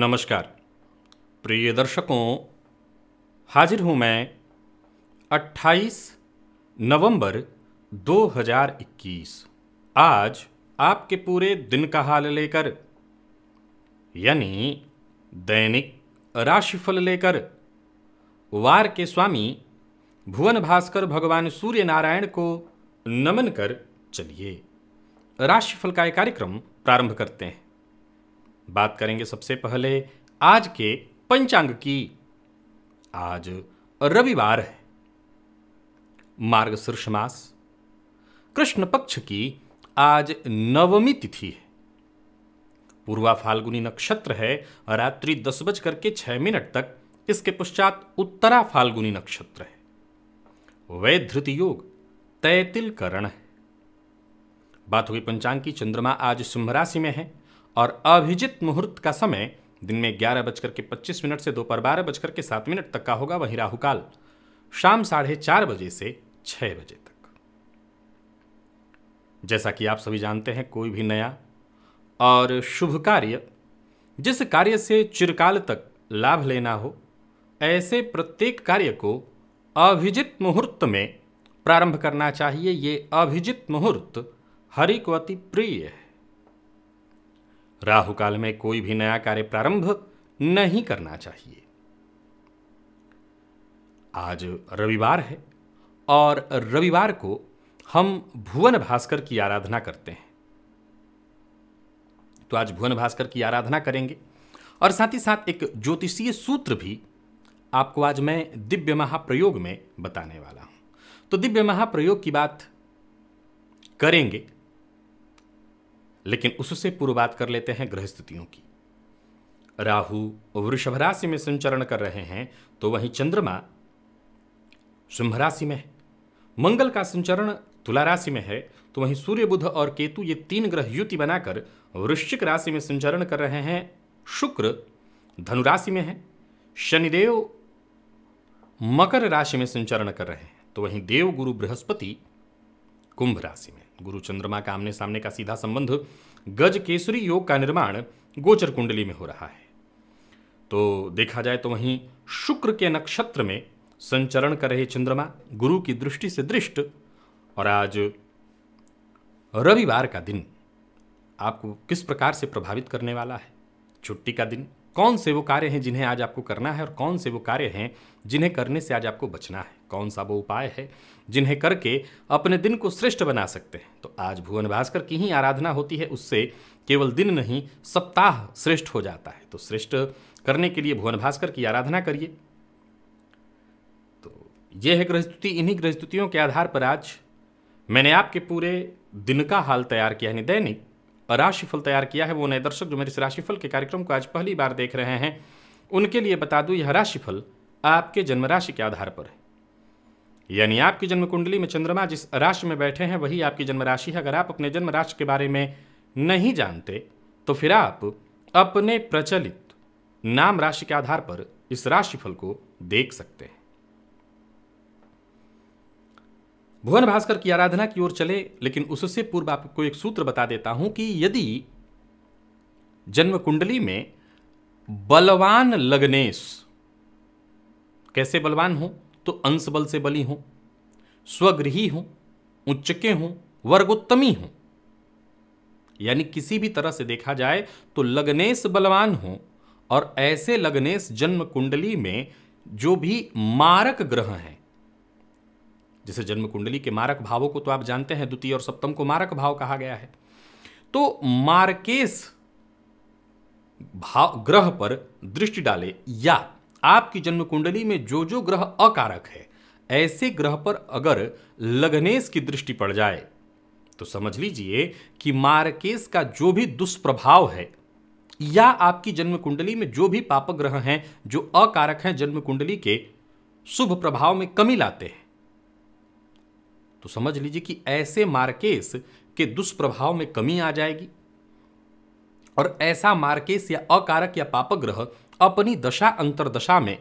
नमस्कार प्रिय दर्शकों हाजिर हूं मैं 28 नवंबर 2021 आज आपके पूरे दिन का हाल लेकर यानी दैनिक राशिफल लेकर वार के स्वामी भुवन भास्कर भगवान सूर्य नारायण को नमन कर चलिए राशिफल का कार्यक्रम प्रारंभ करते हैं बात करेंगे सबसे पहले आज के पंचांग की आज रविवार है मार्ग शीर्ष मास कृष्ण पक्ष की आज नवमी तिथि है पूर्वा फाल्गुनी नक्षत्र है रात्रि दस बज करके छह मिनट तक इसके पश्चात उत्तरा फाल्गुनी नक्षत्र है वैधृत योग तैतिल करण है बात हुई पंचांग की चंद्रमा आज सिंह राशि में है और अभिजित मुहूर्त का समय दिन में ग्यारह बजकर के पच्चीस मिनट से दोपहर बारह बजकर के सात मिनट तक का होगा वहीं राहुकाल शाम साढ़े चार बजे से छह बजे तक जैसा कि आप सभी जानते हैं कोई भी नया और शुभ कार्य जिस कार्य से चिरकाल तक लाभ लेना हो ऐसे प्रत्येक कार्य को अभिजित मुहूर्त में प्रारंभ करना चाहिए ये अभिजित मुहूर्त हरि को अति प्रिय है राहु काल में कोई भी नया कार्य प्रारंभ नहीं करना चाहिए आज रविवार है और रविवार को हम भुवन भास्कर की आराधना करते हैं तो आज भुवन भास्कर की आराधना करेंगे और साथ ही साथ एक ज्योतिषीय सूत्र भी आपको आज मैं दिव्य महाप्रयोग में बताने वाला हूं तो दिव्य महाप्रयोग की बात करेंगे लेकिन उससे पूर्व बात कर लेते हैं ग्रह स्थितियों की राहु वृषभ राशि में संचरण कर रहे हैं तो वहीं चंद्रमा सिंह राशि में है मंगल का संचरण तुला राशि में है तो वहीं सूर्य बुध और केतु ये तीन ग्रह युति बनाकर वृश्चिक राशि में संचरण कर रहे हैं शुक्र धनु राशि में है शनिदेव मकर राशि में संचरण कर रहे हैं तो वहीं देव गुरु बृहस्पति कुंभ राशि में गुरु चंद्रमा का आमने सामने का सीधा संबंध गज केसरी योग का निर्माण गोचर कुंडली में हो रहा है तो देखा जाए तो वहीं शुक्र के नक्षत्र में संचरण कर रहे चंद्रमा गुरु की दृष्टि से दृष्ट और आज रविवार का दिन आपको किस प्रकार से प्रभावित करने वाला है छुट्टी का दिन कौन से वो कार्य हैं जिन्हें आज आपको करना है और कौन से वो कार्य हैं जिन्हें करने से आज आपको बचना है कौन सा वो उपाय है जिन्हें करके अपने दिन को श्रेष्ठ बना सकते हैं तो आज भुवन भास्कर की ही आराधना होती है उससे केवल दिन नहीं सप्ताह श्रेष्ठ हो जाता है तो श्रेष्ठ करने के लिए भुवन भास्कर की आराधना करिए तो यह है गृहस्तुति इन्हीं गृहस्तुतियों के आधार पर आज मैंने आपके पूरे दिन का हाल तैयार किया यानी दैनिक राशिफल तैयार किया है वो नए दर्शक जो मेरे इस राशिफल के कार्यक्रम को आज पहली बार देख रहे हैं उनके लिए बता दूं यह राशिफल आपके जन्म राशि के आधार पर है यानी आपकी जन्म कुंडली में चंद्रमा जिस राशि में बैठे हैं वही आपकी जन्म राशि है अगर आप अपने जन्म राशि के बारे में नहीं जानते तो फिर आप अपने प्रचलित नाम राशि के आधार पर इस राशिफल को देख सकते हैं भुवन भास्कर की आराधना की ओर चले लेकिन उससे पूर्व आपको एक सूत्र बता देता हूं कि यदि जन्म कुंडली में बलवान लग्नेश कैसे बलवान हो तो अंश बल से बली हों स्वगृही हों उच्चके हों वर्गोत्तमी हों यानी किसी भी तरह से देखा जाए तो लग्नेश बलवान हो और ऐसे लग्नेश जन्म कुंडली में जो भी मारक ग्रह हैं जैसे जन्म कुंडली के मारक भावों को तो आप जानते हैं द्वितीय और सप्तम को मारक भाव कहा गया है तो मार्केश भाव ग्रह पर दृष्टि डाले या आपकी जन्म कुंडली में जो जो ग्रह अकारक है ऐसे ग्रह पर अगर लग्नेश की दृष्टि पड़ जाए तो समझ लीजिए कि मार्केश का जो भी दुष्प्रभाव है या आपकी जन्म कुंडली में जो भी पाप ग्रह हैं जो अकारक हैं जन्म कुंडली के शुभ प्रभाव में कमी लाते हैं तो समझ लीजिए कि ऐसे मार्केश के दुष्प्रभाव में कमी आ जाएगी और ऐसा मार्केश या अकारक या पाप ग्रह अपनी दशा अंतरदशा में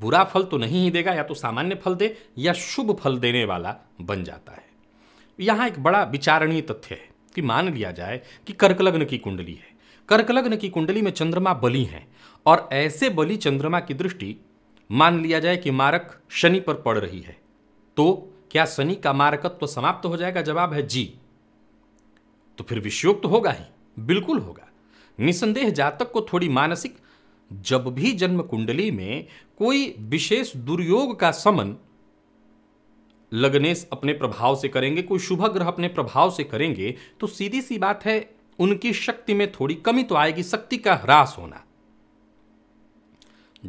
बुरा फल तो नहीं ही देगा या तो सामान्य फल दे या शुभ फल देने वाला बन जाता है यहां एक बड़ा विचारणीय तथ्य है कि मान लिया जाए कि कर्क लग्न की कुंडली है कर्क लग्न की कुंडली में चंद्रमा बली हैं और ऐसे बलि चंद्रमा की दृष्टि मान लिया जाए कि मारक शनि पर पड़ रही है तो क्या शनि का मारकत्व तो समाप्त हो जाएगा जवाब है जी तो फिर विषयोक्त तो होगा ही बिल्कुल होगा निसंदेह जातक को थोड़ी मानसिक जब भी जन्म कुंडली में कोई विशेष दुर्योग का समन लग्नेश अपने प्रभाव से करेंगे कोई शुभ ग्रह अपने प्रभाव से करेंगे तो सीधी सी बात है उनकी शक्ति में थोड़ी कमी तो आएगी शक्ति का ह्रास होना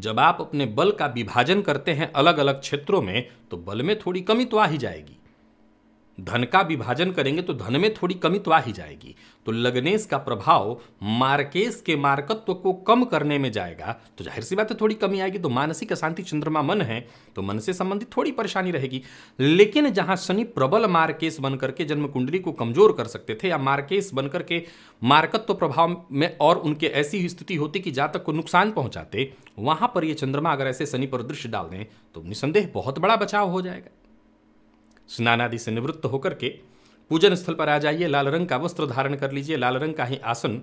जब आप अपने बल का विभाजन करते हैं अलग अलग क्षेत्रों में तो बल में थोड़ी कमी तो आ ही जाएगी धन का विभाजन करेंगे तो धन में थोड़ी कमी तो आ ही जाएगी तो लग्नेश का प्रभाव मार्केश के मार्कत्व को कम करने में जाएगा तो जाहिर सी बात है थोड़ी कमी आएगी तो मानसिक अशांति चंद्रमा मन है तो मन से संबंधित थोड़ी परेशानी रहेगी लेकिन जहां शनि प्रबल मार्केश बनकर के जन्म कुंडली को कमजोर कर सकते थे या मार्केश बनकर के मार्कत्व प्रभाव में और उनके ऐसी स्थिति होती कि जातक को नुकसान पहुंचाते वहां पर यह चंद्रमा अगर ऐसे शनि पर दृश्य डाल दें तो निसंदेह बहुत बड़ा बचाव हो जाएगा स्नान आदि से निवृत्त होकर के पूजन स्थल पर आ जाइए लाल रंग का वस्त्र धारण कर लीजिए लाल रंग का ही आसन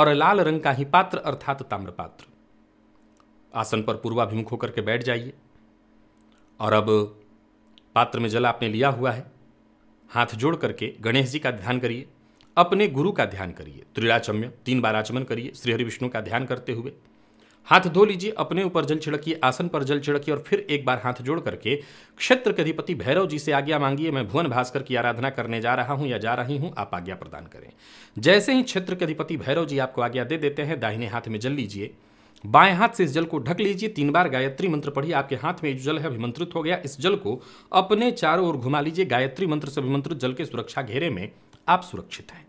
और लाल रंग का ही पात्र अर्थात ताम्र पात्र आसन पर पूर्वाभिमुख होकर के बैठ जाइए और अब पात्र में जल आपने लिया हुआ है हाथ जोड़ करके गणेश जी का ध्यान करिए अपने गुरु का ध्यान करिए त्रिराचम्य तीन बार आचमन करिए श्रीहरि विष्णु का ध्यान करते हुए हाथ धो लीजिए अपने ऊपर जल छिड़किए आसन पर जल छिड़किए और फिर एक बार हाथ जोड़ करके क्षेत्र के अधिपति भैरव जी से आज्ञा मांगिए मैं भुवन भास्कर की आराधना करने जा रहा हूं या जा रही हूं आप आज्ञा प्रदान करें जैसे ही क्षेत्र के अधिपति भैरव जी आपको आज्ञा दे देते हैं दाहिने हाथ में जल लीजिए बाएं हाथ से इस जल को ढक लीजिए तीन बार गायत्री मंत्र पढ़िए आपके हाथ में जल है अभिमंत्रित हो गया इस जल को अपने चारों ओर घुमा लीजिए गायत्री मंत्र से अभिमंत्रित जल के सुरक्षा घेरे में आप सुरक्षित हैं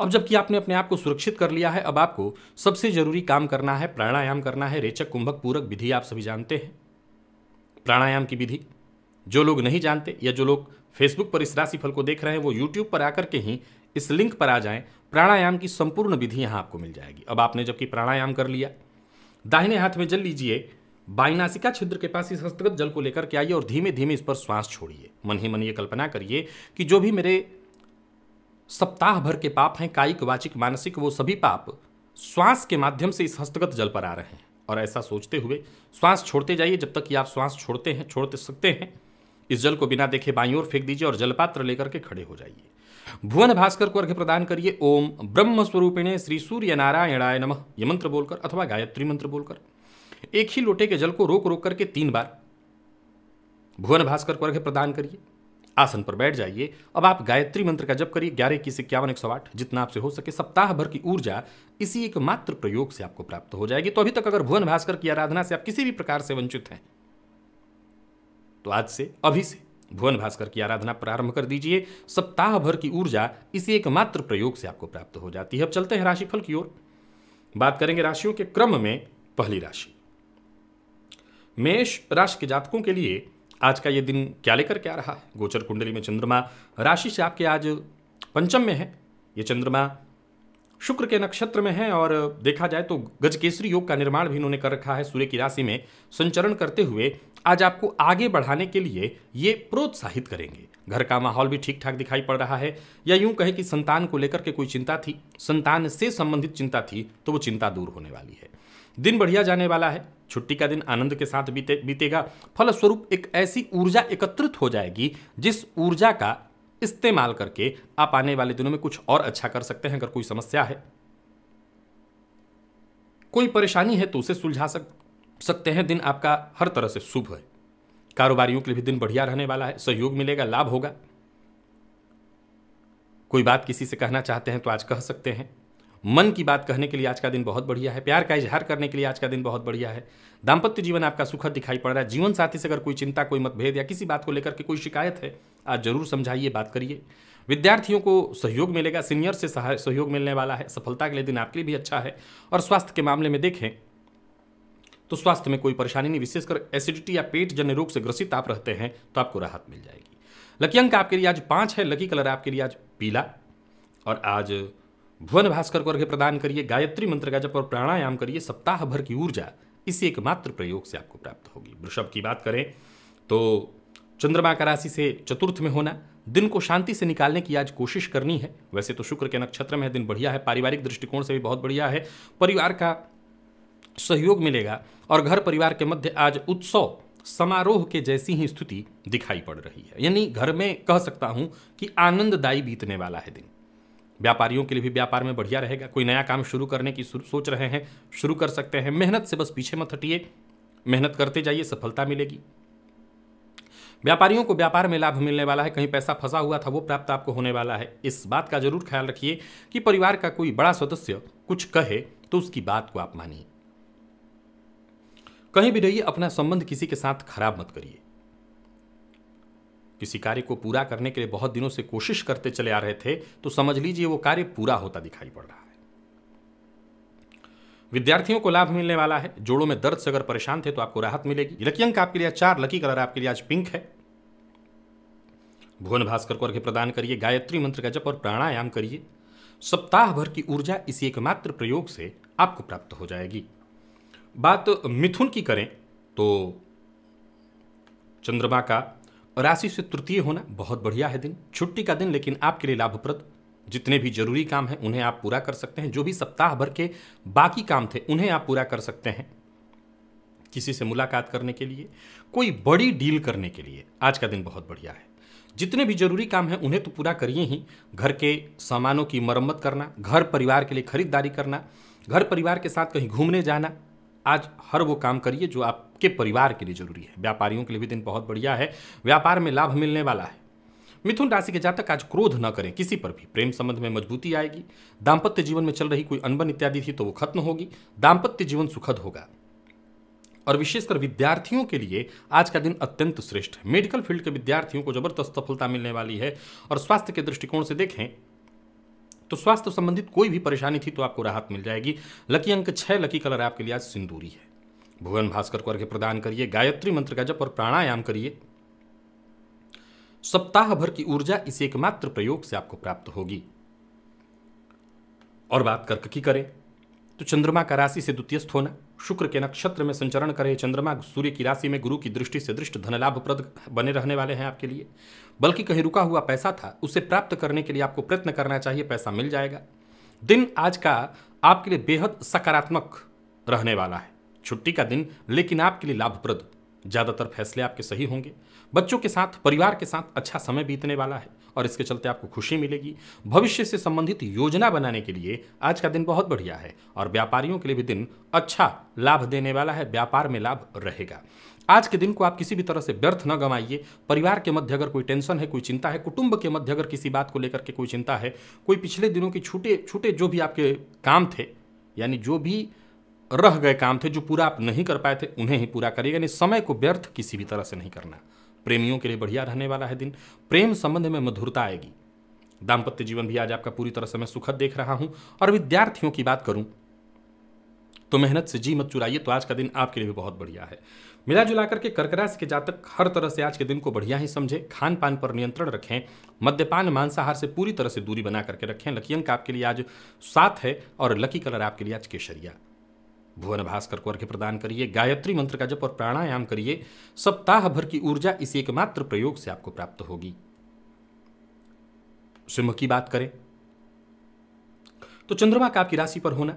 अब जबकि आपने अपने आप को सुरक्षित कर लिया है अब आपको सबसे जरूरी काम करना है प्राणायाम करना है रेचक कुंभक पूरक विधि आप सभी जानते हैं प्राणायाम की विधि जो लोग नहीं जानते या जो लोग फेसबुक पर इस राशिफल को देख रहे हैं वो यूट्यूब पर आकर के ही इस लिंक पर आ जाएं प्राणायाम की संपूर्ण विधि यहाँ आपको मिल जाएगी अब आपने जबकि प्राणायाम कर लिया दाहिने हाथ में जल लीजिए बाईनासिका छिद्र के पास इस हस्तगत जल को लेकर के आइए और धीमे धीमे इस पर श्वास छोड़िए मन ही मन ये कल्पना करिए कि जो भी मेरे सप्ताह भर के पाप हैं कायिक वाचिक मानसिक वो सभी पाप श्वास के माध्यम से इस हस्तगत जल पर आ रहे हैं और ऐसा सोचते हुए श्वास छोड़ते जाइए जब तक कि आप श्वास छोड़ते हैं छोड़ते तो सकते हैं इस जल को बिना देखे बाई ओर फेंक दीजिए और जलपात्र लेकर के खड़े हो जाइए भुवन भास्कर को अर्घ्य प्रदान करिए ओम ब्रह्म स्वरूपिणे श्री सूर्य नारायणाय नमः ये मंत्र बोलकर अथवा गायत्री मंत्र बोलकर एक ही लोटे के जल को रोक रोक करके तीन बार भुवन भास्कर को अर्घ्य प्रदान करिए आसन पर बैठ जाइए अब आप गायत्री मंत्र का जप करिए ग्यारह इक्कीस इक्यावन एक सौ आठ जितना आपसे हो सके सप्ताह भर की ऊर्जा इसी एक मात्र प्रयोग से आपको प्राप्त हो जाएगी तो अभी तक अगर भुवन भास्कर की आराधना से आप किसी भी प्रकार से वंचित हैं तो आज से अभी से भुवन भास्कर की आराधना प्रारंभ कर दीजिए सप्ताह भर की ऊर्जा इसी एक मात्र प्रयोग से आपको प्राप्त हो जाती है अब चलते हैं राशिफल की ओर बात करेंगे राशियों के क्रम में पहली राशि मेष राशि के जातकों के लिए आज का ये दिन क्या लेकर क्या रहा है गोचर कुंडली में चंद्रमा राशि से आपके आज पंचम में है ये चंद्रमा शुक्र के नक्षत्र में है और देखा जाए तो गजकेसरी योग का निर्माण भी इन्होंने कर रखा है सूर्य की राशि में संचरण करते हुए आज आपको आगे बढ़ाने के लिए ये प्रोत्साहित करेंगे घर का माहौल भी ठीक ठाक दिखाई पड़ रहा है या यूं कहें कि संतान को लेकर के कोई चिंता थी संतान से संबंधित चिंता थी तो वो चिंता दूर होने वाली है दिन बढ़िया जाने वाला है छुट्टी का दिन आनंद के साथ बीते बीतेगा फलस्वरूप एक ऐसी ऊर्जा एकत्रित हो जाएगी जिस ऊर्जा का इस्तेमाल करके आप आने वाले दिनों में कुछ और अच्छा कर सकते हैं अगर कोई समस्या है कोई परेशानी है तो उसे सुलझा सक सकते हैं दिन आपका हर तरह से शुभ है कारोबारियों के लिए भी दिन बढ़िया रहने वाला है सहयोग मिलेगा लाभ होगा कोई बात किसी से कहना चाहते हैं तो आज कह सकते हैं मन की बात कहने के लिए आज का दिन बहुत बढ़िया है प्यार का इजहार करने के लिए आज का दिन बहुत बढ़िया है दाम्पत्य जीवन आपका सुखद दिखाई पड़ रहा है जीवन साथी से अगर कोई चिंता कोई मतभेद या किसी बात को लेकर के कोई शिकायत है आज जरूर समझाइए बात करिए विद्यार्थियों को सहयोग मिलेगा सीनियर से सहयोग मिलने वाला है सफलता के लिए दिन आपके लिए भी अच्छा है और स्वास्थ्य के मामले में देखें तो स्वास्थ्य में कोई परेशानी नहीं विशेषकर एसिडिटी या पेट जन्य रोग से ग्रसित आप रहते हैं तो आपको राहत मिल जाएगी लकी अंक आपके लिए आज पाँच है लकी कलर आपके लिए आज पीला और आज भुवन भास्कर को अर्घ्य प्रदान करिए गायत्री मंत्र का जप और प्राणायाम करिए सप्ताह भर की ऊर्जा इसी एकमात्र प्रयोग से आपको प्राप्त होगी वृषभ की बात करें तो चंद्रमा का राशि से चतुर्थ में होना दिन को शांति से निकालने की आज कोशिश करनी है वैसे तो शुक्र के नक्षत्र में है दिन बढ़िया है पारिवारिक दृष्टिकोण से भी बहुत बढ़िया है परिवार का सहयोग मिलेगा और घर परिवार के मध्य आज उत्सव समारोह के जैसी ही स्थिति दिखाई पड़ रही है यानी घर में कह सकता हूँ कि आनंददायी बीतने वाला है दिन व्यापारियों के लिए भी व्यापार में बढ़िया रहेगा कोई नया काम शुरू करने की सोच रहे हैं शुरू कर सकते हैं मेहनत से बस पीछे मत हटिए मेहनत करते जाइए सफलता मिलेगी व्यापारियों को व्यापार में लाभ मिलने वाला है कहीं पैसा फंसा हुआ था वो प्राप्त आपको होने वाला है इस बात का जरूर ख्याल रखिए कि परिवार का कोई बड़ा सदस्य कुछ कहे तो उसकी बात को आप मानिए कहीं भी रहिए अपना संबंध किसी के साथ खराब मत करिए किसी कार्य को पूरा करने के लिए बहुत दिनों से कोशिश करते चले आ रहे थे तो समझ लीजिए वो कार्य पूरा होता दिखाई पड़ रहा है विद्यार्थियों को लाभ मिलने वाला है जोड़ों में दर्द से अगर परेशान थे तो आपको राहत मिलेगी लकी अंक आपके लिए चार लकी कलर आपके लिए आज पिंक है भुवन भास्कर को अर्घ्य प्रदान करिए गायत्री मंत्र का जप और प्राणायाम करिए सप्ताह भर की ऊर्जा इसी एकमात्र प्रयोग से आपको प्राप्त हो जाएगी बात मिथुन की करें तो चंद्रमा का राशि से तृतीय होना बहुत बढ़िया है दिन छुट्टी का दिन लेकिन आपके लिए लाभप्रद जितने भी जरूरी काम हैं उन्हें आप पूरा कर सकते हैं जो भी सप्ताह भर के बाकी काम थे उन्हें आप पूरा कर सकते हैं किसी से मुलाकात करने के लिए कोई बड़ी डील करने के लिए आज का दिन बहुत बढ़िया है जितने भी जरूरी काम हैं उन्हें तो पूरा करिए ही घर के सामानों की मरम्मत करना घर परिवार के लिए खरीदारी करना घर परिवार के साथ कहीं घूमने जाना आज हर वो काम करिए जो आपके परिवार के लिए जरूरी है व्यापारियों के लिए भी दिन बहुत बढ़िया है व्यापार में लाभ मिलने वाला है मिथुन राशि के जातक आज क्रोध न करें किसी पर भी प्रेम संबंध में मजबूती आएगी दाम्पत्य जीवन में चल रही कोई अनबन इत्यादि थी तो वो खत्म होगी दाम्पत्य जीवन सुखद होगा और विशेषकर विद्यार्थियों के लिए आज का दिन अत्यंत श्रेष्ठ है मेडिकल फील्ड के विद्यार्थियों को जबरदस्त सफलता मिलने वाली है और स्वास्थ्य के दृष्टिकोण से देखें तो स्वास्थ्य संबंधित कोई भी परेशानी थी तो आपको राहत मिल जाएगी लकी अंक छह लकी कलर आपके लिए आज सिंदूरी है भुवन भास्कर को अर्घ्य प्रदान करिए गायत्री मंत्र का जप और प्राणायाम करिए सप्ताह भर की ऊर्जा इस एकमात्र प्रयोग से आपको प्राप्त होगी और बात कर्क की करें तो चंद्रमा का राशि से द्वितीय होना शुक्र के नक्षत्र में संचरण रहे चंद्रमा सूर्य की राशि में गुरु की दृष्टि से दृष्ट धनलाभप्रद बने रहने वाले हैं आपके लिए बल्कि कहीं रुका हुआ पैसा था उसे प्राप्त करने के लिए आपको प्रयत्न करना चाहिए पैसा मिल जाएगा दिन आज का आपके लिए बेहद सकारात्मक रहने वाला है छुट्टी का दिन लेकिन आपके लिए लाभप्रद ज़्यादातर फैसले आपके सही होंगे बच्चों के साथ परिवार के साथ अच्छा समय बीतने वाला है और इसके चलते आपको खुशी मिलेगी भविष्य से संबंधित योजना बनाने के लिए आज का दिन बहुत बढ़िया है और व्यापारियों के लिए भी दिन अच्छा लाभ देने वाला है व्यापार में लाभ रहेगा आज के दिन को आप किसी भी तरह से व्यर्थ न गवाइए परिवार के मध्य अगर कोई टेंशन है कोई चिंता है कुटुंब के मध्य अगर किसी बात को लेकर के कोई चिंता है कोई पिछले दिनों के छूटे छूटे जो भी आपके काम थे यानी जो भी रह गए काम थे जो पूरा आप नहीं कर पाए थे उन्हें ही पूरा करिएगा यानी समय को व्यर्थ किसी भी तरह से नहीं करना प्रेमियों के लिए बढ़िया रहने वाला है दिन प्रेम संबंध में मधुरता आएगी दाम्पत्य जीवन भी आज आपका पूरी तरह से मैं सुखद देख रहा हूं और विद्यार्थियों की बात करूं तो मेहनत से जी मत चुराइए तो आज का दिन आपके लिए भी बहुत बढ़िया है मिला जुला करके कर्क राशि के जातक हर तरह से आज के दिन को बढ़िया ही समझें खान पान पर नियंत्रण रखें मद्यपान मांसाहार से पूरी तरह से दूरी बना करके रखें लकी अंक आपके लिए आज सात है और लकी कलर आपके लिए आज केसरिया भुवन भास्कर को अर्घ्य प्रदान करिए गायत्री मंत्र का जप और प्राणायाम करिए सप्ताह भर की ऊर्जा इस एकमात्र प्रयोग से आपको प्राप्त होगी सिंह की बात करें तो चंद्रमा का आपकी राशि पर होना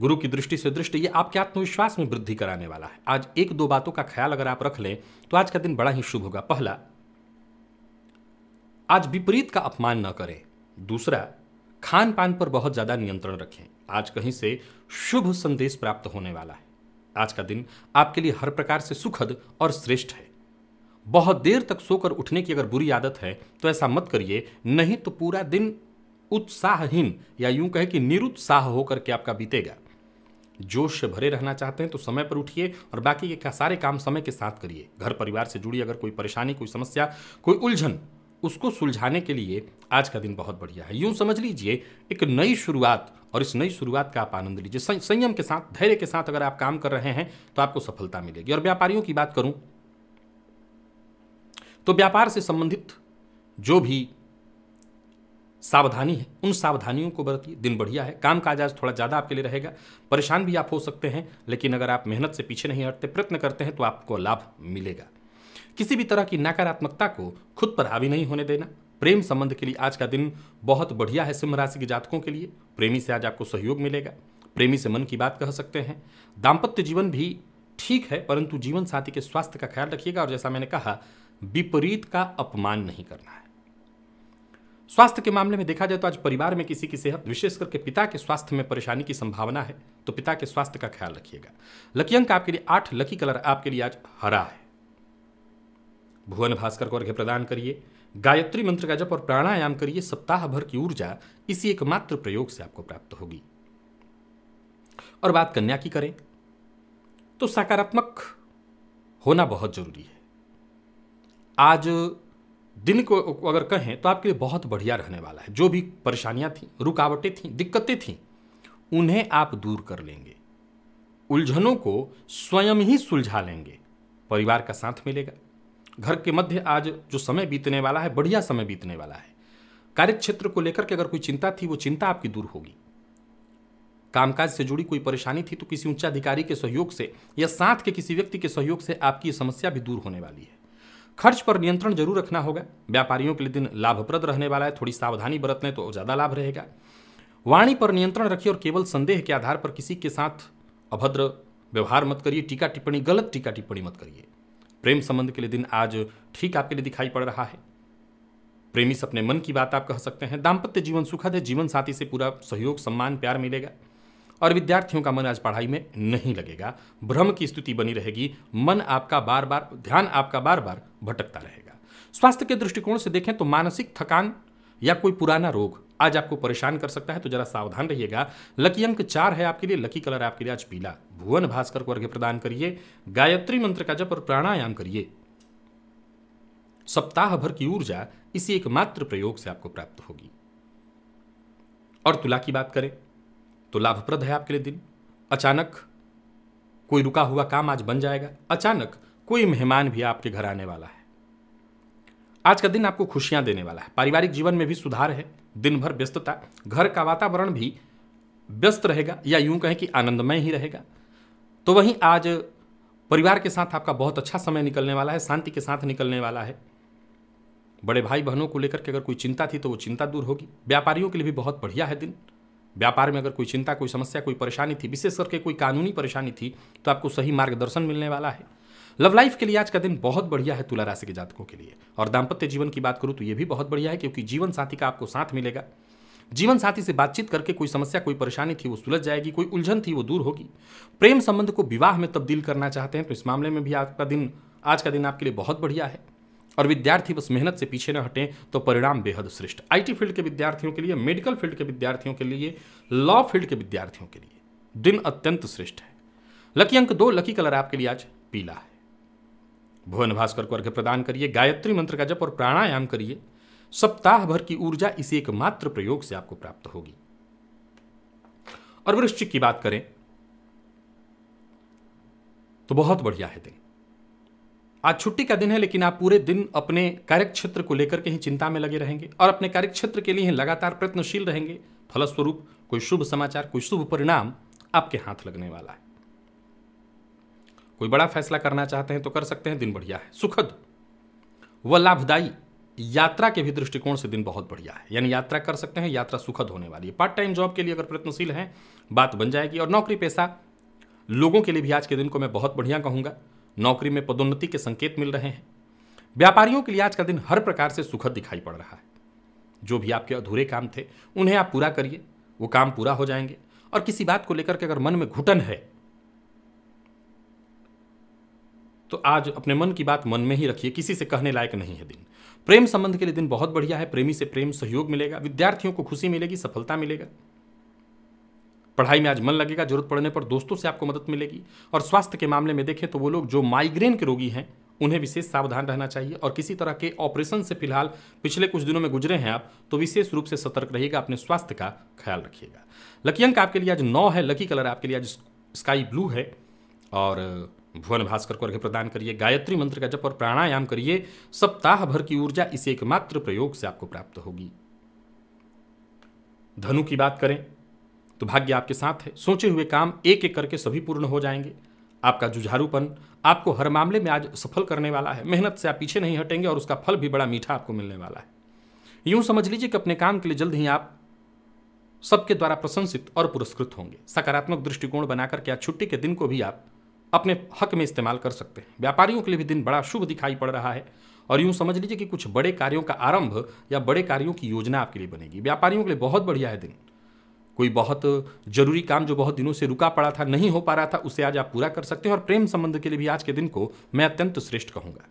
गुरु की दृष्टि से दृष्टि ये आपके आत्मविश्वास में वृद्धि कराने वाला है आज एक दो बातों का ख्याल अगर आप रख लें तो आज का दिन बड़ा ही शुभ होगा पहला आज विपरीत का अपमान न करें दूसरा खान पान पर बहुत ज़्यादा नियंत्रण रखें आज कहीं से शुभ संदेश प्राप्त होने वाला है आज का दिन आपके लिए हर प्रकार से सुखद और श्रेष्ठ है बहुत देर तक सोकर उठने की अगर बुरी आदत है तो ऐसा मत करिए नहीं तो पूरा दिन उत्साहहीन या यूं कहे कि निरुत्साह होकर के आपका बीतेगा जोश से भरे रहना चाहते हैं तो समय पर उठिए और बाकी के सारे काम समय के साथ करिए घर परिवार से जुड़ी अगर कोई परेशानी कोई समस्या कोई उलझन उसको सुलझाने के लिए आज का दिन बहुत बढ़िया है यूं समझ लीजिए एक नई शुरुआत और इस नई शुरुआत का आप आनंद लीजिए संयम के साथ धैर्य के साथ अगर आप काम कर रहे हैं तो आपको सफलता मिलेगी और व्यापारियों की बात करूं तो व्यापार से संबंधित जो भी सावधानी है उन सावधानियों को बरतिए दिन बढ़िया है काम काज आज थोड़ा ज़्यादा आपके लिए रहेगा परेशान भी आप हो सकते हैं लेकिन अगर आप मेहनत से पीछे नहीं हटते प्रयत्न करते हैं तो आपको लाभ मिलेगा किसी भी तरह की नकारात्मकता को खुद पर हावी नहीं होने देना प्रेम संबंध के लिए आज का दिन बहुत बढ़िया है सिंह राशि के जातकों के लिए प्रेमी से आज आपको सहयोग मिलेगा प्रेमी से मन की बात कह सकते हैं दाम्पत्य जीवन भी ठीक है परंतु जीवन साथी के स्वास्थ्य का ख्याल रखिएगा और जैसा मैंने कहा विपरीत का अपमान नहीं करना है स्वास्थ्य के मामले में देखा जाए तो आज परिवार में किसी की सेहत विशेष करके पिता के स्वास्थ्य में परेशानी की संभावना है तो पिता के स्वास्थ्य का ख्याल रखिएगा लकी अंक आपके लिए आठ लकी कलर आपके लिए आज हरा है भुवन भास्कर को अर्घ्य प्रदान करिए गायत्री मंत्र का जप और प्राणायाम करिए सप्ताह भर की ऊर्जा इसी एकमात्र प्रयोग से आपको प्राप्त होगी और बात कन्या की करें तो सकारात्मक होना बहुत जरूरी है आज दिन को अगर कहें तो आपके लिए बहुत बढ़िया रहने वाला है जो भी परेशानियां थी रुकावटें थी दिक्कतें थी उन्हें आप दूर कर लेंगे उलझनों को स्वयं ही सुलझा लेंगे परिवार का साथ मिलेगा घर के मध्य आज जो समय बीतने वाला है बढ़िया समय बीतने वाला है कार्य क्षेत्र को लेकर के अगर कोई चिंता थी वो चिंता आपकी दूर होगी कामकाज से जुड़ी कोई परेशानी थी तो किसी उच्चाधिकारी के सहयोग से या साथ के किसी व्यक्ति के सहयोग से आपकी समस्या भी दूर होने वाली है खर्च पर नियंत्रण जरूर रखना होगा व्यापारियों के लिए दिन लाभप्रद रहने वाला है थोड़ी सावधानी बरतने तो ज़्यादा लाभ रहेगा वाणी पर नियंत्रण रखिए और केवल संदेह के आधार पर किसी के साथ अभद्र व्यवहार मत करिए टीका टिप्पणी गलत टीका टिप्पणी मत करिए प्रेम संबंध के लिए दिन आज ठीक आपके लिए दिखाई पड़ रहा है प्रेमी अपने मन की बात आप कह सकते हैं दाम्पत्य जीवन सुखद है जीवन साथी से पूरा सहयोग सम्मान प्यार मिलेगा और विद्यार्थियों का मन आज पढ़ाई में नहीं लगेगा भ्रम की स्थिति बनी रहेगी मन आपका बार बार ध्यान आपका बार बार भटकता रहेगा स्वास्थ्य के दृष्टिकोण से देखें तो मानसिक थकान या कोई पुराना रोग आज आपको परेशान कर सकता है तो जरा सावधान रहिएगा लकी अंक चार है आपके लिए लकी कलर आपके लिए आज पीला भुवन भास्कर को अर्घ्य प्रदान करिए गायत्री मंत्र का जप और प्राणायाम करिए सप्ताह भर की ऊर्जा इसी एकमात्र प्रयोग से आपको प्राप्त होगी और तुला की बात करें तो लाभप्रद है आपके लिए दिन अचानक कोई रुका हुआ काम आज बन जाएगा अचानक कोई मेहमान भी आपके घर आने वाला है आज का दिन आपको खुशियां देने वाला है पारिवारिक जीवन में भी सुधार है दिन भर व्यस्तता घर का वातावरण भी व्यस्त रहेगा या यूं कहें कि आनंदमय ही रहेगा तो वहीं आज परिवार के साथ आपका बहुत अच्छा समय निकलने वाला है शांति के साथ निकलने वाला है बड़े भाई बहनों को लेकर के अगर कोई चिंता थी तो वो चिंता दूर होगी व्यापारियों के लिए भी बहुत बढ़िया है दिन व्यापार में अगर कोई चिंता कोई समस्या कोई परेशानी थी विशेष करके कोई कानूनी परेशानी थी तो आपको सही मार्गदर्शन मिलने वाला है लव लाइफ के लिए आज का दिन बहुत बढ़िया है तुला राशि के जातकों के लिए और दाम्पत्य जीवन की बात करूँ तो ये भी बहुत बढ़िया है क्योंकि जीवन साथी का आपको साथ मिलेगा जीवन साथी से बातचीत करके कोई समस्या कोई परेशानी थी वो सुलझ जाएगी कोई उलझन थी वो दूर होगी प्रेम संबंध को विवाह में तब्दील करना चाहते हैं तो इस मामले में भी आपका दिन आज का दिन आपके लिए बहुत बढ़िया है और विद्यार्थी बस मेहनत से पीछे न हटें तो परिणाम बेहद श्रेष्ठ आईटी फील्ड के विद्यार्थियों के लिए मेडिकल फील्ड के विद्यार्थियों के लिए लॉ फील्ड के विद्यार्थियों के लिए दिन अत्यंत श्रेष्ठ है लकी अंक दो लकी कलर आपके लिए आज पीला है भुवन भास्कर को अर्घ्य प्रदान करिए गायत्री मंत्र का जप और प्राणायाम करिए सप्ताह भर की ऊर्जा इसी एकमात्र प्रयोग से आपको प्राप्त होगी और वृश्चिक की बात करें तो बहुत बढ़िया है दिन आज छुट्टी का दिन है लेकिन आप पूरे दिन अपने कार्यक्षेत्र को लेकर के ही चिंता में लगे रहेंगे और अपने कार्यक्षेत्र के लिए लगातार प्रयत्नशील रहेंगे फलस्वरूप कोई शुभ समाचार कोई शुभ परिणाम आपके हाथ लगने वाला है कोई बड़ा फैसला करना चाहते हैं तो कर सकते हैं दिन बढ़िया है सुखद व लाभदायी यात्रा के भी दृष्टिकोण से दिन बहुत बढ़िया है यानी यात्रा कर सकते हैं यात्रा सुखद होने वाली है पार्ट टाइम जॉब के लिए अगर प्रयत्नशील हैं बात बन जाएगी और नौकरी पेशा लोगों के लिए भी आज के दिन को मैं बहुत बढ़िया कहूँगा नौकरी में पदोन्नति के संकेत मिल रहे हैं व्यापारियों के लिए आज का दिन हर प्रकार से सुखद दिखाई पड़ रहा है जो भी आपके अधूरे काम थे उन्हें आप पूरा करिए वो काम पूरा हो जाएंगे और किसी बात को लेकर के अगर मन में घुटन है तो आज अपने मन की बात मन में ही रखिए किसी से कहने लायक नहीं है दिन प्रेम संबंध के लिए दिन बहुत बढ़िया है प्रेमी से प्रेम सहयोग मिलेगा विद्यार्थियों को खुशी मिलेगी सफलता मिलेगा पढ़ाई में आज मन लगेगा जरूरत पड़ने पर दोस्तों से आपको मदद मिलेगी और स्वास्थ्य के मामले में देखें तो वो लोग जो माइग्रेन के रोगी हैं उन्हें विशेष सावधान रहना चाहिए और किसी तरह के ऑपरेशन से फिलहाल पिछले कुछ दिनों में गुजरे हैं आप तो विशेष रूप से सतर्क रहिएगा अपने स्वास्थ्य का ख्याल रखिएगा लकी अंक आपके लिए आज नौ है लकी कलर आपके लिए आज स्काई ब्लू है और भुवन भास्कर को अर्घ्य प्रदान करिए गायत्री मंत्र का जप और प्राणायाम करिए सप्ताह भर की ऊर्जा इस एकमात्र प्रयोग से आपको प्राप्त होगी धनु की बात करें तो भाग्य आपके साथ है सोचे हुए काम एक एक करके सभी पूर्ण हो जाएंगे आपका जुझारूपन आपको हर मामले में आज सफल करने वाला है मेहनत से आप पीछे नहीं हटेंगे और उसका फल भी बड़ा मीठा आपको मिलने वाला है यूं समझ लीजिए कि अपने काम के लिए जल्द ही आप सबके द्वारा प्रशंसित और पुरस्कृत होंगे सकारात्मक दृष्टिकोण बनाकर के आज छुट्टी के दिन को भी आप अपने हक में इस्तेमाल कर सकते हैं व्यापारियों के लिए भी दिन बड़ा शुभ दिखाई पड़ रहा है और यूँ समझ लीजिए कि कुछ बड़े कार्यों का आरंभ या बड़े कार्यों की योजना आपके लिए बनेगी व्यापारियों के लिए बहुत बढ़िया है दिन कोई बहुत जरूरी काम जो बहुत दिनों से रुका पड़ा था नहीं हो पा रहा था उसे आज आप पूरा कर सकते हैं और प्रेम संबंध के लिए भी आज के दिन को मैं अत्यंत श्रेष्ठ कहूँगा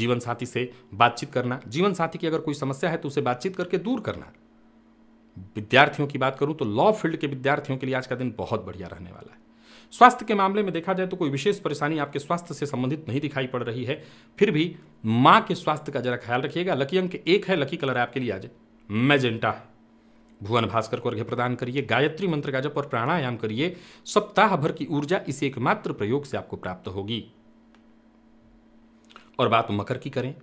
जीवन साथी से बातचीत करना जीवन साथी की अगर कोई समस्या है तो उसे बातचीत करके दूर करना विद्यार्थियों की बात करूं तो लॉ फील्ड के विद्यार्थियों के लिए आज का दिन बहुत बढ़िया रहने वाला है स्वास्थ्य के मामले में देखा जाए तो कोई विशेष परेशानी आपके स्वास्थ्य से संबंधित नहीं दिखाई पड़ रही है फिर भी माँ के स्वास्थ्य का जरा ख्याल रखिएगा लकी अंक एक है लकी कलर आपके लिए आज मैजेंटा है भुवन भास्कर को अर्घ्य प्रदान करिए गायत्री मंत्र का जप और प्राणायाम करिए सप्ताह भर की ऊर्जा इस एकमात्र प्रयोग से आपको प्राप्त होगी और बात मकर की करें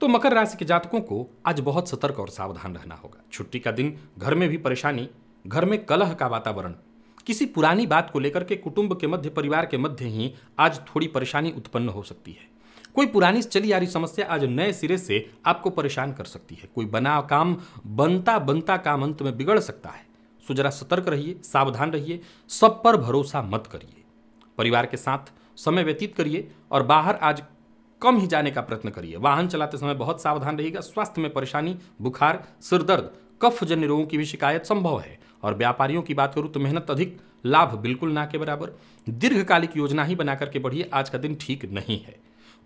तो मकर राशि के जातकों को आज बहुत सतर्क और सावधान रहना होगा छुट्टी का दिन घर में भी परेशानी घर में कलह का वातावरण किसी पुरानी बात को लेकर के कुटुंब के मध्य परिवार के मध्य ही आज थोड़ी परेशानी उत्पन्न हो सकती है कोई पुरानी चली आ रही समस्या आज नए सिरे से आपको परेशान कर सकती है कोई बना काम बनता बनता काम अंत में बिगड़ सकता है सो जरा सतर्क रहिए सावधान रहिए सब पर भरोसा मत करिए परिवार के साथ समय व्यतीत करिए और बाहर आज कम ही जाने का प्रयत्न करिए वाहन चलाते समय बहुत सावधान रहिएगा स्वास्थ्य में परेशानी बुखार सिरदर्द कफ जन्य रोगों की भी शिकायत संभव है और व्यापारियों की बात करूँ तो मेहनत अधिक लाभ बिल्कुल ना के बराबर दीर्घकालिक योजना ही बना करके बढ़िए आज का दिन ठीक नहीं है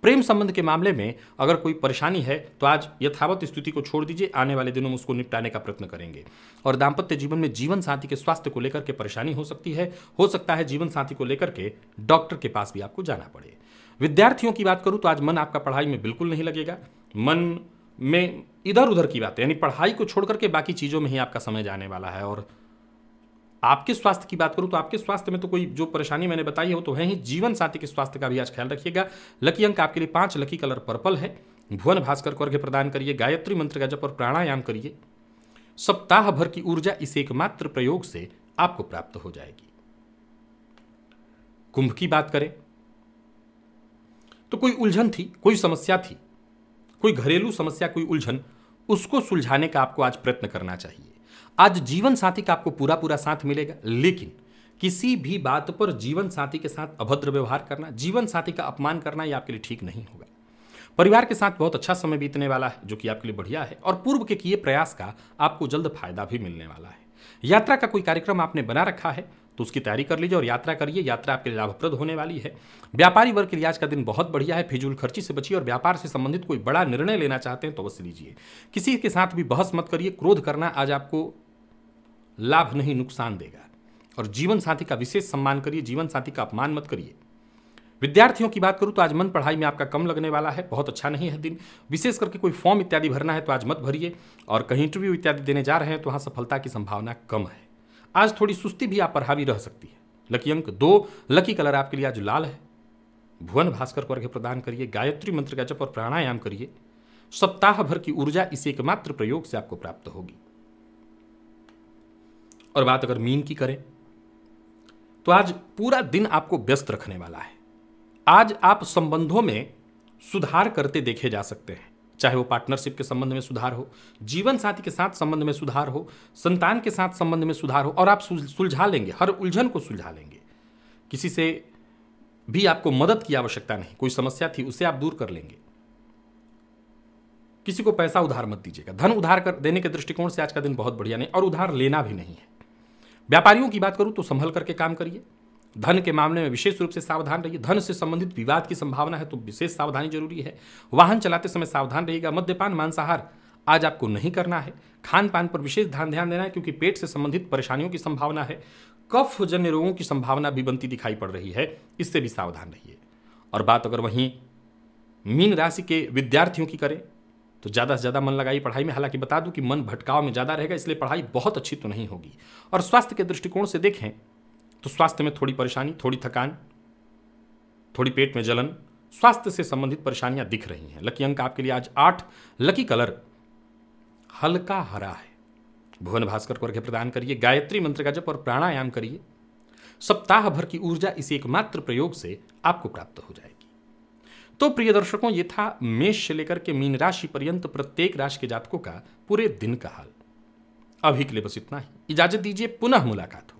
प्रेम संबंध के मामले में अगर कोई परेशानी है तो आज यथावत स्थिति को छोड़ दीजिए आने वाले दिनों में उसको निपटाने का प्रयत्न करेंगे और दाम्पत्य जीवन में जीवन साथी के स्वास्थ्य को लेकर के परेशानी हो सकती है हो सकता है जीवन साथी को लेकर के डॉक्टर के पास भी आपको जाना पड़े विद्यार्थियों की बात करूँ तो आज मन आपका पढ़ाई में बिल्कुल नहीं लगेगा मन में इधर उधर की बात यानी पढ़ाई को छोड़ करके बाकी चीज़ों में ही आपका समय जाने वाला है और आपके स्वास्थ्य की बात करूं तो आपके स्वास्थ्य में तो कोई जो परेशानी मैंने बताई है वो तो है ही जीवन साथी के स्वास्थ्य का भी आज ख्याल रखिएगा लकी अंक आपके लिए पांच लकी कलर पर्पल है भुवन भास्कर को अर्घ्य प्रदान करिए गायत्री मंत्र का जप और प्राणायाम करिए सप्ताह भर की ऊर्जा इस एकमात्र प्रयोग से आपको प्राप्त हो जाएगी कुंभ की बात करें तो कोई उलझन थी कोई समस्या थी कोई घरेलू समस्या कोई उलझन उसको सुलझाने का आपको आज प्रयत्न करना चाहिए आज जीवन साथी का आपको पूरा पूरा साथ मिलेगा लेकिन किसी भी बात पर जीवन साथी के साथ अभद्र व्यवहार करना जीवन साथी का अपमान करना ये आपके लिए ठीक नहीं होगा परिवार के साथ बहुत अच्छा समय बीतने वाला है जो कि आपके लिए बढ़िया है और पूर्व के किए प्रयास का आपको जल्द फायदा भी मिलने वाला है यात्रा का कोई कार्यक्रम आपने बना रखा है तो उसकी तैयारी कर लीजिए और यात्रा करिए यात्रा आपके लिए लाभप्रद होने वाली है व्यापारी वर्ग के लिए आज का दिन बहुत बढ़िया है फिजूल खर्ची से बचिए और व्यापार से संबंधित कोई बड़ा निर्णय लेना चाहते हैं तो अवश्य लीजिए किसी के साथ भी बहस मत करिए क्रोध करना आज आपको लाभ नहीं नुकसान देगा और जीवन साथी का विशेष सम्मान करिए जीवन साथी का अपमान मत करिए विद्यार्थियों की बात करूं तो आज मन पढ़ाई में आपका कम लगने वाला है बहुत अच्छा नहीं है दिन विशेष करके कोई फॉर्म इत्यादि भरना है तो आज मत भरिए और कहीं इंटरव्यू इत्यादि देने जा रहे हैं तो वहाँ सफलता की संभावना कम है आज थोड़ी सुस्ती भी आप पर हावी रह सकती है लकी अंक दो लकी कलर आपके लिए आज लाल है भुवन भास्कर को अर्घ्य प्रदान करिए गायत्री मंत्र का जप और प्राणायाम करिए सप्ताह भर की ऊर्जा इस एकमात्र प्रयोग से आपको प्राप्त होगी और बात अगर मीन की करें तो आज पूरा दिन आपको व्यस्त रखने वाला है आज आप संबंधों में सुधार करते देखे जा सकते हैं चाहे वो पार्टनरशिप के संबंध में सुधार हो जीवन साथी के साथ संबंध में सुधार हो संतान के साथ संबंध में सुधार हो और आप सुलझा लेंगे हर उलझन को सुलझा लेंगे किसी से भी आपको मदद की आवश्यकता नहीं कोई समस्या थी उसे आप दूर कर लेंगे किसी को पैसा उधार मत दीजिएगा धन उधार कर देने के दृष्टिकोण से आज का दिन बहुत बढ़िया नहीं और उधार लेना भी नहीं है व्यापारियों की बात करूं तो संभल करके काम करिए धन के मामले में विशेष रूप से सावधान रहिए धन से संबंधित विवाद की संभावना है तो विशेष सावधानी जरूरी है वाहन चलाते समय सावधान रहेगा मद्यपान मांसाहार आज आपको नहीं करना है खान पान पर विशेष ध्यान ध्यान देना है क्योंकि पेट से संबंधित परेशानियों की संभावना है कफ जन्य रोगों की संभावना भी बनती दिखाई पड़ रही है इससे भी सावधान रहिए और बात अगर वहीं मीन राशि के विद्यार्थियों की करें तो ज़्यादा से ज़्यादा मन लगाइए पढ़ाई में हालांकि बता दूं कि मन भटकाव में ज़्यादा रहेगा इसलिए पढ़ाई बहुत अच्छी तो नहीं होगी और स्वास्थ्य के दृष्टिकोण से देखें तो स्वास्थ्य में थोड़ी परेशानी थोड़ी थकान थोड़ी पेट में जलन स्वास्थ्य से संबंधित परेशानियां दिख रही हैं लकी अंक आपके लिए आज आठ लकी कलर हल्का हरा है भुवन भास्कर को अर्घ्य प्रदान करिए गायत्री मंत्र का जप और प्राणायाम करिए सप्ताह भर की ऊर्जा इसी एकमात्र प्रयोग से आपको प्राप्त हो जाएगी तो प्रिय दर्शकों ये था मेष से लेकर के मीन राशि पर्यंत प्रत्येक राशि के जातकों का पूरे दिन का हाल अभी के लिए बस इतना ही इजाजत दीजिए पुनः मुलाकात हो